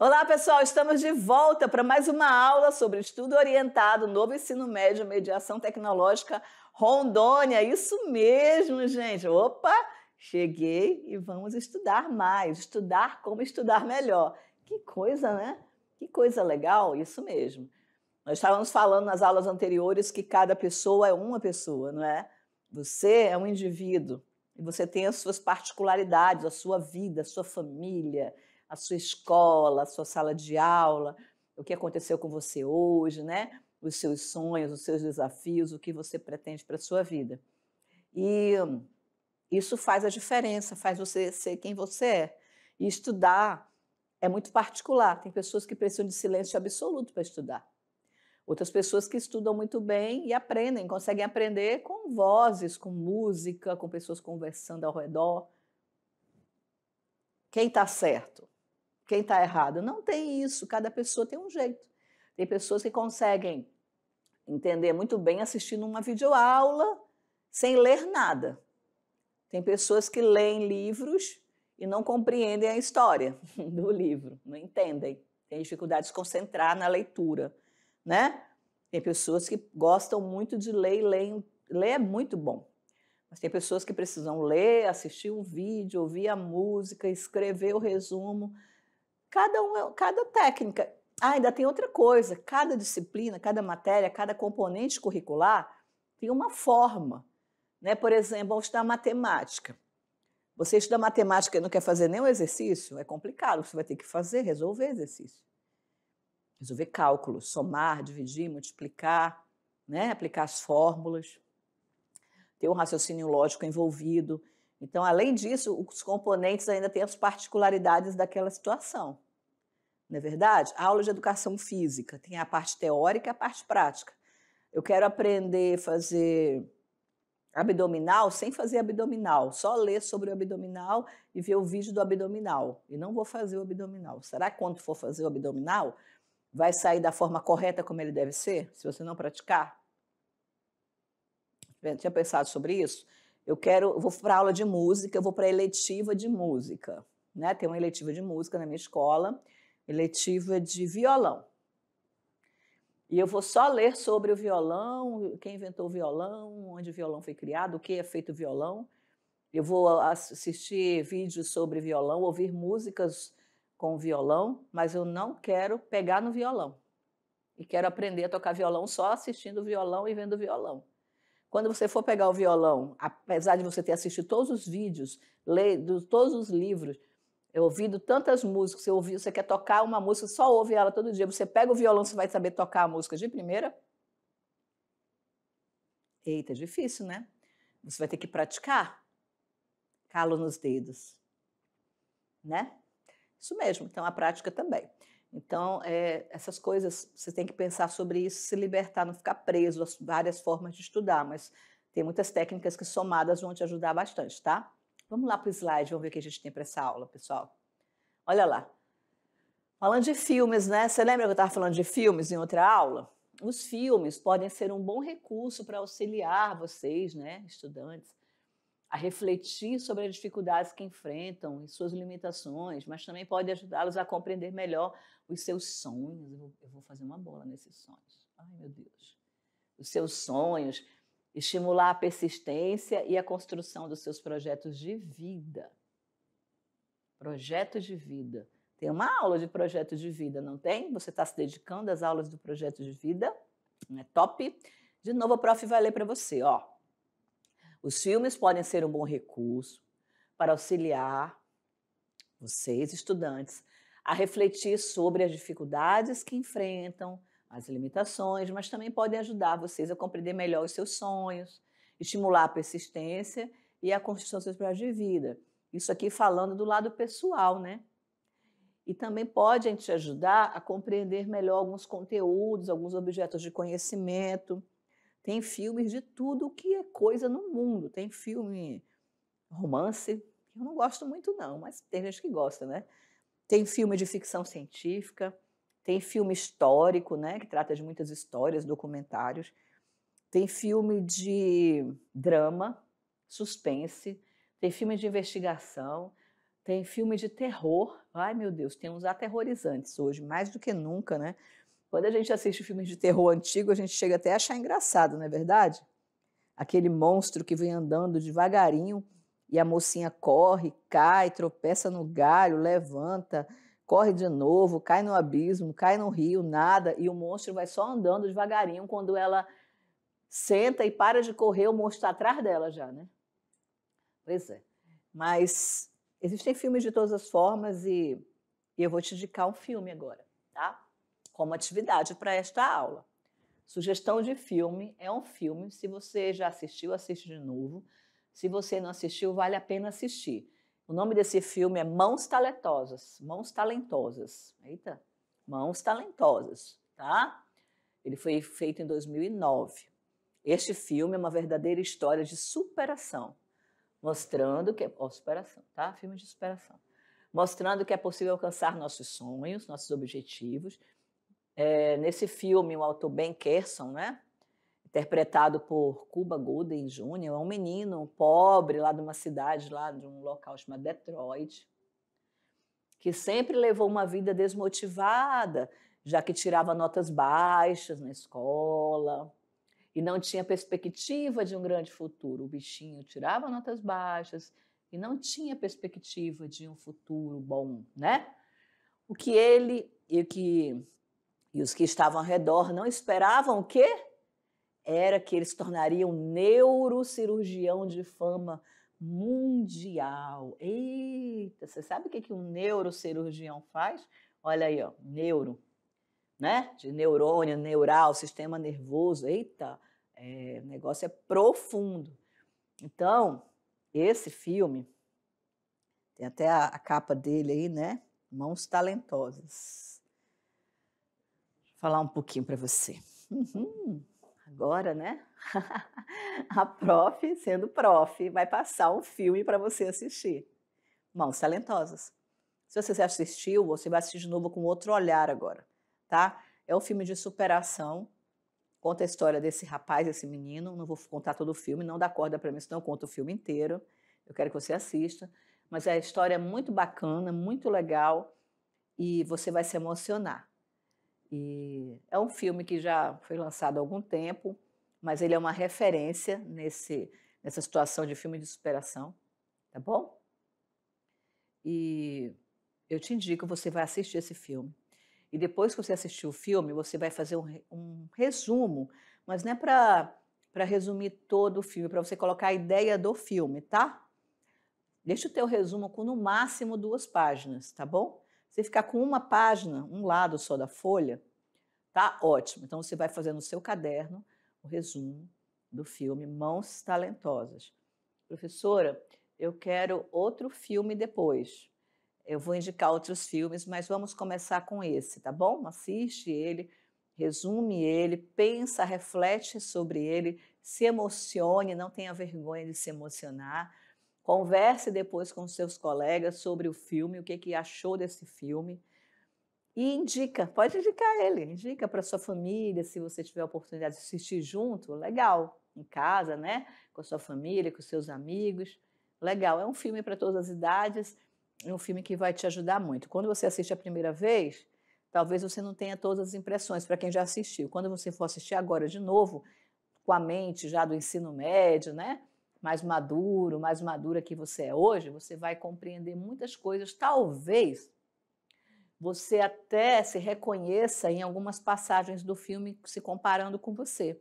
Olá, pessoal! Estamos de volta para mais uma aula sobre estudo orientado, novo ensino médio, mediação tecnológica Rondônia. Isso mesmo, gente! Opa! Cheguei e vamos estudar mais, estudar como estudar melhor. Que coisa, né? Que coisa legal, isso mesmo. Nós estávamos falando nas aulas anteriores que cada pessoa é uma pessoa, não é? Você é um indivíduo e você tem as suas particularidades, a sua vida, a sua família, a sua escola, a sua sala de aula, o que aconteceu com você hoje, né? Os seus sonhos, os seus desafios, o que você pretende para a sua vida. E isso faz a diferença, faz você ser quem você é. E estudar é muito particular. Tem pessoas que precisam de silêncio absoluto para estudar. Outras pessoas que estudam muito bem e aprendem, conseguem aprender com vozes, com música, com pessoas conversando ao redor. Quem está certo? quem está errado. Não tem isso, cada pessoa tem um jeito. Tem pessoas que conseguem entender muito bem assistindo uma videoaula sem ler nada. Tem pessoas que leem livros e não compreendem a história do livro, não entendem. Tem dificuldade de se concentrar na leitura, né? Tem pessoas que gostam muito de ler e leem. Ler é muito bom. Mas tem pessoas que precisam ler, assistir um vídeo, ouvir a música, escrever o resumo. Cada, é um, cada técnica. Ah, ainda tem outra coisa. Cada disciplina, cada matéria, cada componente curricular tem uma forma. Né? Por exemplo, vamos estudar matemática. Você estuda matemática e não quer fazer nenhum exercício? É complicado, você vai ter que fazer, resolver exercício. Resolver cálculos, somar, dividir, multiplicar, né? aplicar as fórmulas, ter um raciocínio lógico envolvido. Então, além disso, os componentes ainda têm as particularidades daquela situação. Não é verdade? A aula de educação física tem a parte teórica e a parte prática. Eu quero aprender a fazer abdominal sem fazer abdominal, só ler sobre o abdominal e ver o vídeo do abdominal. E não vou fazer o abdominal. Será que quando for fazer o abdominal, vai sair da forma correta como ele deve ser, se você não praticar? Tinha pensado sobre isso? eu quero, vou para aula de música, eu vou para eletiva de música, né? Tem uma eletiva de música na minha escola, eletiva de violão. E eu vou só ler sobre o violão, quem inventou o violão, onde o violão foi criado, o que é feito o violão. Eu vou assistir vídeos sobre violão, ouvir músicas com violão, mas eu não quero pegar no violão. E quero aprender a tocar violão só assistindo violão e vendo violão. Quando você for pegar o violão, apesar de você ter assistido todos os vídeos, lido todos os livros, ouvido tantas músicas, você, ouviu, você quer tocar uma música, só ouve ela todo dia. Você pega o violão, você vai saber tocar a música de primeira? Eita, é difícil, né? Você vai ter que praticar. Calo nos dedos. Né? Isso mesmo, então a prática também. Então, é, essas coisas, você tem que pensar sobre isso, se libertar, não ficar preso às várias formas de estudar, mas tem muitas técnicas que somadas vão te ajudar bastante, tá? Vamos lá para o slide, vamos ver o que a gente tem para essa aula, pessoal. Olha lá. Falando de filmes, né? Você lembra que eu estava falando de filmes em outra aula? Os filmes podem ser um bom recurso para auxiliar vocês, né, estudantes, a refletir sobre as dificuldades que enfrentam e suas limitações, mas também pode ajudá-los a compreender melhor os seus sonhos. Eu vou, eu vou, fazer uma bola nesses sonhos. Ai, meu Deus. Os seus sonhos, estimular a persistência e a construção dos seus projetos de vida. Projetos de vida. Tem uma aula de projeto de vida, não tem? Você está se dedicando às aulas do projeto de vida. Não é top? De novo, a prof vai ler para você, ó. Os filmes podem ser um bom recurso para auxiliar vocês, estudantes, a refletir sobre as dificuldades que enfrentam, as limitações, mas também podem ajudar vocês a compreender melhor os seus sonhos, estimular a persistência e a construção dos seus projetos de vida. Isso aqui falando do lado pessoal, né? E também podem te ajudar a compreender melhor alguns conteúdos, alguns objetos de conhecimento. Tem filmes de tudo que é coisa no mundo. Tem filme romance, eu não gosto muito não, mas tem gente que gosta, né? Tem filme de ficção científica, tem filme histórico, né, que trata de muitas histórias, documentários. Tem filme de drama, suspense, tem filme de investigação, tem filme de terror. Ai, meu Deus, tem uns aterrorizantes hoje, mais do que nunca, né? Quando a gente assiste filmes de terror antigo, a gente chega até a achar engraçado, não é verdade? Aquele monstro que vem andando devagarinho e a mocinha corre, cai, tropeça no galho, levanta, corre de novo, cai no abismo, cai no rio, nada, e o monstro vai só andando devagarinho quando ela senta e para de correr, o monstro está atrás dela já, né? Pois é. Mas existem filmes de todas as formas e, e eu vou te indicar um filme agora, tá? como atividade para esta aula. Sugestão de filme é um filme. Se você já assistiu, assiste de novo. Se você não assistiu, vale a pena assistir. O nome desse filme é Mãos Talentosas. Mãos Talentosas. Eita, Mãos Talentosas, tá? Ele foi feito em 2009. Este filme é uma verdadeira história de superação, mostrando que oh, superação, tá? Filme de superação, mostrando que é possível alcançar nossos sonhos, nossos objetivos é, nesse filme, o autor Ben Kerson, né? interpretado por Cuba Gooding Jr., é um menino pobre lá de uma cidade, lá de um local chamado Detroit, que sempre levou uma vida desmotivada, já que tirava notas baixas na escola e não tinha perspectiva de um grande futuro. O bichinho tirava notas baixas e não tinha perspectiva de um futuro bom, né? O que ele e o que e os que estavam ao redor não esperavam o quê? Era que eles se neurocirurgião de fama mundial. Eita, você sabe o que, que um neurocirurgião faz? Olha aí, ó, neuro, né? De neurônio, neural, sistema nervoso. Eita, é, o negócio é profundo. Então, esse filme, tem até a, a capa dele aí, né? Mãos talentosas falar um pouquinho para você. Uhum, agora, né? a prof, sendo prof, vai passar um filme para você assistir. Mãos Talentosas. Se você já assistiu, você vai assistir de novo com outro olhar agora, tá? É um filme de superação. Conta a história desse rapaz, desse menino. Não vou contar todo o filme, não dá corda para mim, senão eu conto o filme inteiro. Eu quero que você assista. Mas a história é muito bacana, muito legal e você vai se emocionar. E é um filme que já foi lançado há algum tempo, mas ele é uma referência nesse, nessa situação de filme de superação, tá bom? E eu te indico, você vai assistir esse filme. E depois que você assistir o filme, você vai fazer um, um resumo, mas não é para resumir todo o filme, é para você colocar a ideia do filme, tá? Deixa o teu resumo com no máximo duas páginas, tá bom? Você ficar com uma página, um lado só da folha, tá ótimo. Então você vai fazer no seu caderno o resumo do filme Mãos Talentosas. Professora, eu quero outro filme depois. Eu vou indicar outros filmes, mas vamos começar com esse, tá bom? Assiste ele, resume ele, pensa, reflete sobre ele, se emocione, não tenha vergonha de se emocionar Converse depois com seus colegas sobre o filme, o que, que achou desse filme. E indica, pode indicar ele, indica para sua família, se você tiver a oportunidade de assistir junto, legal, em casa, né? Com a sua família, com seus amigos. Legal, é um filme para todas as idades, é um filme que vai te ajudar muito. Quando você assiste a primeira vez, talvez você não tenha todas as impressões, para quem já assistiu. Quando você for assistir agora de novo, com a mente já do ensino médio, né? mais maduro, mais madura que você é hoje, você vai compreender muitas coisas. Talvez você até se reconheça em algumas passagens do filme se comparando com você.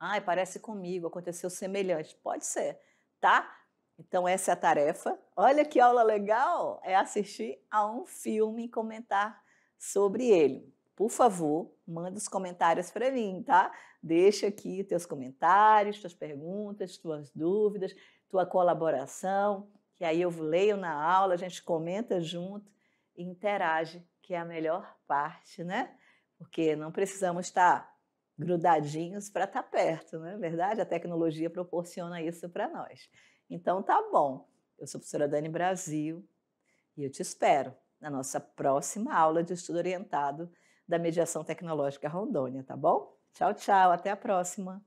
Ai, parece comigo, aconteceu semelhante. Pode ser, tá? Então, essa é a tarefa. Olha que aula legal! É assistir a um filme e comentar sobre ele por favor, manda os comentários para mim, tá? Deixa aqui teus comentários, tuas perguntas, tuas dúvidas, tua colaboração, que aí eu leio na aula, a gente comenta junto e interage, que é a melhor parte, né? Porque não precisamos estar grudadinhos para estar tá perto, não é verdade? A tecnologia proporciona isso para nós. Então tá bom. Eu sou a professora Dani Brasil e eu te espero na nossa próxima aula de estudo orientado da mediação tecnológica Rondônia, tá bom? Tchau, tchau, até a próxima.